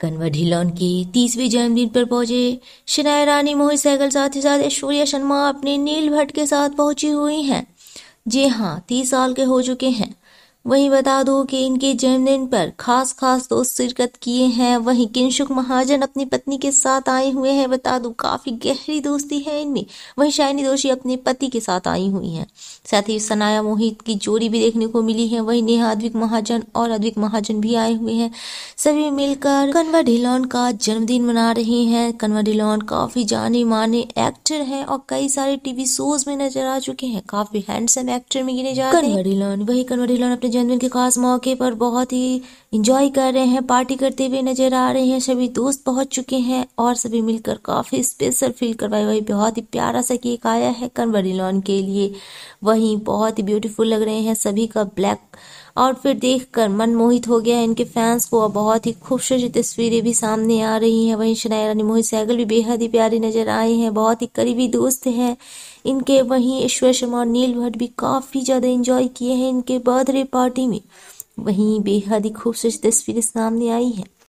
कन्वर ढिलोन के तीसवे जन्मदिन पर पहुंचे शनाया रानी मोहित सहगल साथ ही साथ ऐश्वर्या शर्मा अपने नील भट्ट के साथ पहुंची हुई हैं जी हाँ तीस साल के हो चुके हैं वहीं बता दूं कि इनके जन्मदिन पर खास खास दोस्त शिरकत किए हैं वहीं किंशुक महाजन अपनी पत्नी के साथ आए हुए हैं बता दूं काफ़ी गहरी दोस्ती है इनमें वहीं शायनी दोषी अपने पति के साथ आई हुई हैं साथ ही सनाया मोहित की जोड़ी भी देखने को मिली है वहीं नेहा अद्विक महाजन और अद्विक महाजन भी आए हुए हैं सभी मिलकर कन्वर ढिलौन का जन्मदिन मना रहे हैं कन्वर ढिलौन काफ़ी जाने माने एक्टर है और कई सारे टीवी शोज में नजर आ चुके हैं काफ़ी हैंडसम एक्टर में गिने जाते हैं कन्वर ढिलौन वही कन्वर ढिलौन अपने जन्मदिन के खास मौके पर बहुत ही इंजॉय कर रहे हैं पार्टी करते हुए नजर आ रहे हैं सभी दोस्त पहुंच चुके हैं और सभी मिलकर काफ़ी स्पेशल फील करवाए वही बहुत ही प्यारा सा केक आया है कनवरी लॉन के लिए वहीं बहुत ही ब्यूटीफुल लग रहे हैं सभी का ब्लैक आउटफिट कर मन मोहित हो गया है इनके फैंस को और बहुत ही खूबसूरत तस्वीरें भी सामने आ रही हैं वहीं शनाया रानी मोहित सहगल भी बेहद ही प्यारे नजर आए हैं बहुत ही करीबी दोस्त हैं इनके वहीं ईश्वर शर्मा और नील भट्ट भी काफ़ी ज़्यादा इंजॉय किए हैं इनके बर्थडे पर पार्टी में वहीं बेहद ही खूबसूरत तस्वीरें सामने आई है